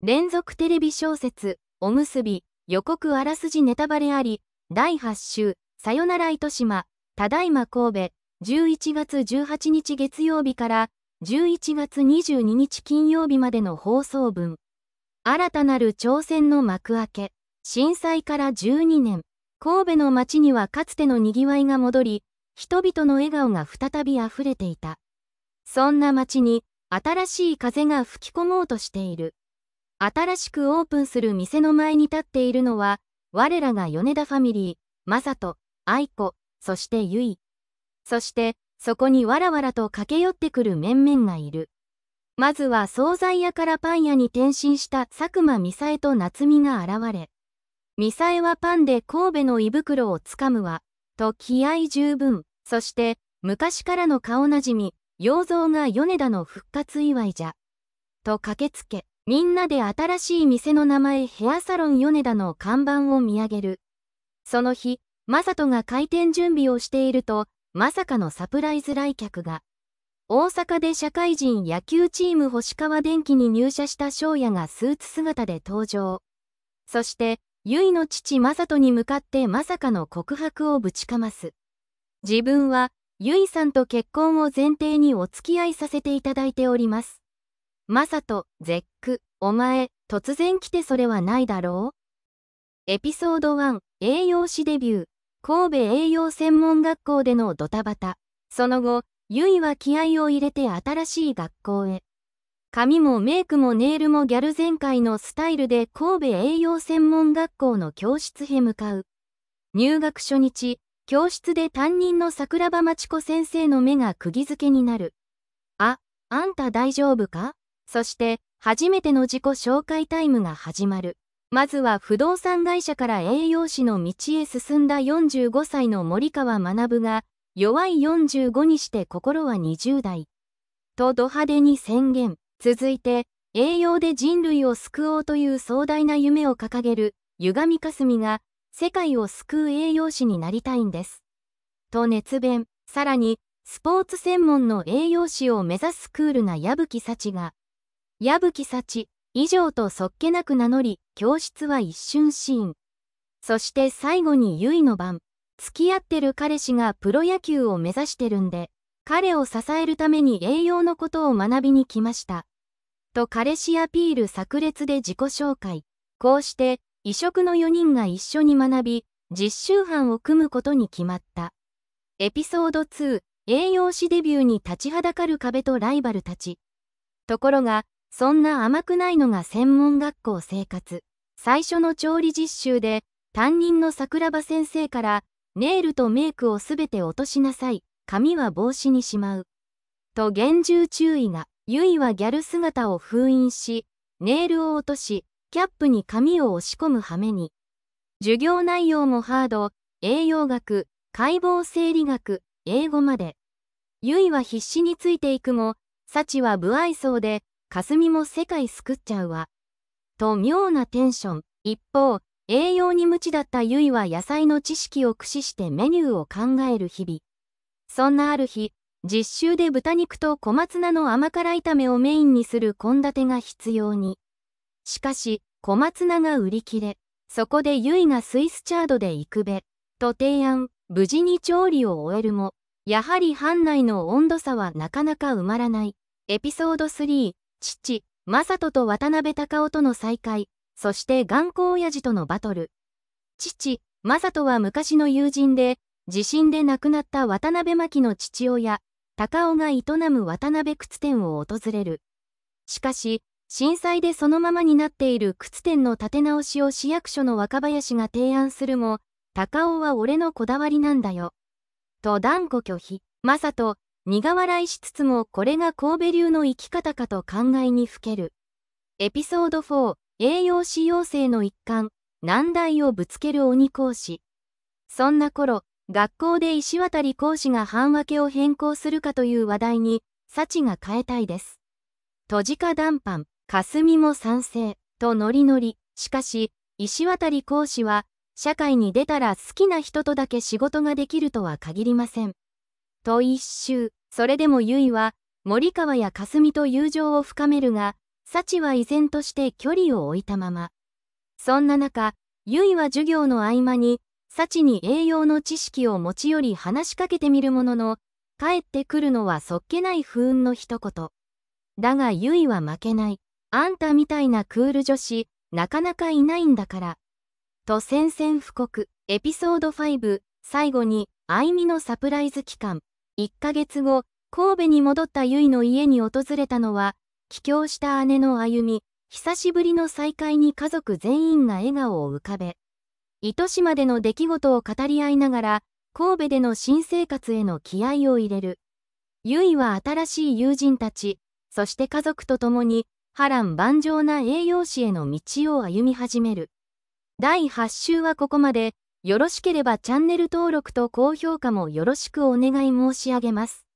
連続テレビ小説、おむすび、予告あらすじネタバレあり、第8週、さよなら糸島、ただいま神戸、11月18日月曜日から、11月22日金曜日までの放送分。新たなる挑戦の幕開け、震災から12年、神戸の街にはかつての賑わいが戻り、人々の笑顔が再び溢れていた。そんな街に、新しい風が吹き込もうとしている。新しくオープンする店の前に立っているのは、我らが米田ファミリー、正人、愛子、そして結。い。そして、そこにわらわらと駆け寄ってくる面々がいる。まずは惣菜屋からパン屋に転身した佐久間美沙恵と夏美が現れ、ミサエはパンで神戸の胃袋をつかむわ、と気合十分。そして、昔からの顔なじみ、洋蔵が米田の復活祝いじゃ。と駆けつけ、みんなで新しい店の名前ヘアサロン米田の看板を見上げる。その日、マサトが開店準備をしていると、まさかのサプライズ来客が。大阪で社会人野球チーム星川電機に入社した翔也がスーツ姿で登場。そして、ゆいの父マサトに向かってまさかの告白をぶちかます。自分は、ゆいさんと結婚を前提にお付き合いさせていただいております。マサト、ゼック、お前、突然来てそれはないだろうエピソード1、栄養士デビュー。神戸栄養専門学校でのドタバタ。その後、ゆいは気合を入れて新しい学校へ。髪もメイクもネイルもギャル全開のスタイルで神戸栄養専門学校の教室へ向かう。入学初日、教室で担任の桜庭町子先生の目が釘付けになる。あ、あんた大丈夫かそして、初めての自己紹介タイムが始まる。まずは不動産会社から栄養士の道へ進んだ45歳の森川学が、弱い45にして心は20代。とド派手に宣言。続いて、栄養で人類を救おうという壮大な夢を掲げる、歪みかすみが、世界を救う栄養士になりたいんです。と熱弁。さらに、スポーツ専門の栄養士を目指すクールな矢吹幸が、矢吹幸、以上とそっけなく名乗り、教室は一瞬シーン。そして最後に結の番。付き合ってる彼氏がプロ野球を目指してるんで、彼を支えるために栄養のことを学びに来ました。と彼氏アピール炸裂で自己紹介。こうして、異色の4人が一緒に学び、実習班を組むことに決まった。エピソード2、栄養士デビューに立ちはだかる壁とライバルたち。ところが、そんな甘くないのが専門学校生活。最初の調理実習で、担任の桜庭先生から、ネイルとメイクをすべて落としなさい、髪は帽子にしまう。と厳重注意が、ゆいはギャル姿を封印し、ネイルを落とし、キャップに髪を押し込む羽目に。授業内容もハード、栄養学、解剖生理学、英語まで。ゆいは必死についていくも、幸は不愛想で、霞も世界救っちゃうわ。と妙なテンション。一方、栄養に無知だったゆいは野菜の知識を駆使してメニューを考える日々。そんなある日、実習で豚肉と小松菜の甘辛炒めをメインにする献立が必要に。しかし、小松菜が売り切れ。そこでゆいがスイスチャードで行くべ。と提案、無事に調理を終えるも、やはり班内の温度差はなかなか埋まらない。エピソード3、父、正人と渡辺隆夫との再会、そして頑固親父とのバトル。父、正人は昔の友人で、地震で亡くなった渡辺真紀の父親、高尾が営む渡辺靴店を訪れる。しかし、震災でそのままになっている靴店の建て直しを市役所の若林が提案するも、高尾は俺のこだわりなんだよ。と断固拒否。正人、苦笑いしつつもこれが神戸流の生き方かと考えにふける。エピソード4、栄養士養成の一環、難題をぶつける鬼講師。そんな頃、学校で石渡講師が半分けを変更するかという話題に、幸が変えたいです。戸か談判、霞も賛成、とノリノリ。しかし、石渡講師は、社会に出たら好きな人とだけ仕事ができるとは限りません。と一周。それでも結は、森川や霞と友情を深めるが、幸は依然として距離を置いたまま。そんな中、結は授業の合間に、幸に栄養の知識を持ち寄り話しかけてみるものの、帰ってくるのはそっけない不運の一言。だが結は負けない。あんたみたいなクール女子、なかなかいないんだから。と宣戦布告。エピソード5、最後に、あいみのサプライズ期間。1ヶ月後、神戸に戻った結イの家に訪れたのは、帰郷した姉の歩み、久しぶりの再会に家族全員が笑顔を浮かべ、糸島での出来事を語り合いながら、神戸での新生活への気合を入れる。結イは新しい友人たち、そして家族と共に、波乱万丈な栄養士への道を歩み始める。第8週はここまで、よろしければチャンネル登録と高評価もよろしくお願い申し上げます。